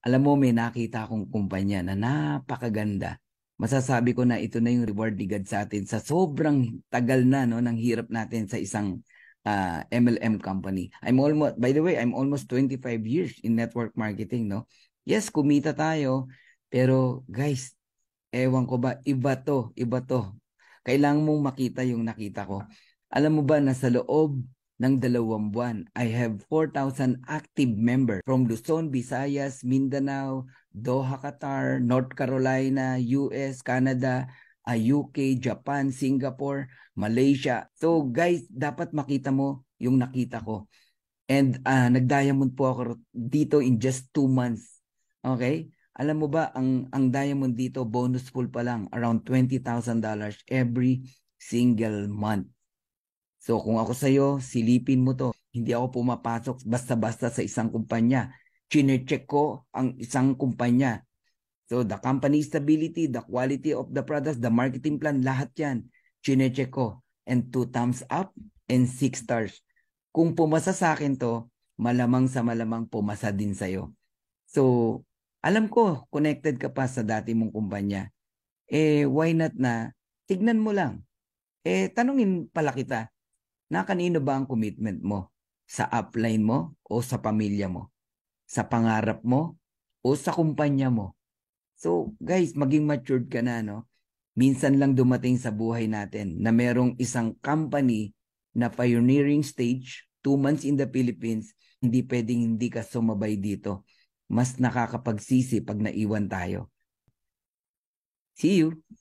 Alam mo, may nakita akong kumpanya na napakaganda. Masasabi ko na ito na yung reward ni God sa atin sa sobrang tagal na no, ng hirap natin sa isang uh, ah, MLM company. I'm almost, by the way, I'm almost 25 years in network marketing. no Yes, kumita tayo, pero guys, ewan ko ba, iba to, iba to. Kailangan mong makita yung nakita ko. Alam mo ba na sa loob ng dalawang buwan. I have 4,000 active members from Luzon, Visayas, Mindanao, Doha, Qatar, North Carolina, US, Canada, UK, uh, Japan, Singapore, Malaysia. So guys, dapat makita mo yung nakita ko. And uh, nag-diamond po ako dito in just 2 months. Okay? Alam mo ba, ang, ang diamond dito, bonus pool pa lang, around $20,000 every single month. So kung ako sa'yo, silipin mo to. Hindi ako pumapasok basta-basta sa isang kumpanya. Chinecheck ko ang isang kumpanya. So the company stability, the quality of the products, the marketing plan, lahat yan. Chinecheck ko. And two thumbs up and six stars. Kung pumasa sa akin to, malamang sa malamang pumasa din sa'yo. So, alam ko, connected ka pa sa dati mong kumpanya. Eh, why not na tignan mo lang. Eh, tanungin pala kita, na kanino ba ang commitment mo? Sa upline mo o sa pamilya mo? Sa pangarap mo o sa kumpanya mo? So guys, maging matured ka na, no? Minsan lang dumating sa buhay natin na merong isang company na pioneering stage, two months in the Philippines, hindi pwedeng hindi ka sumabay dito. Mas nakakapagsisi pag naiwan tayo. See you!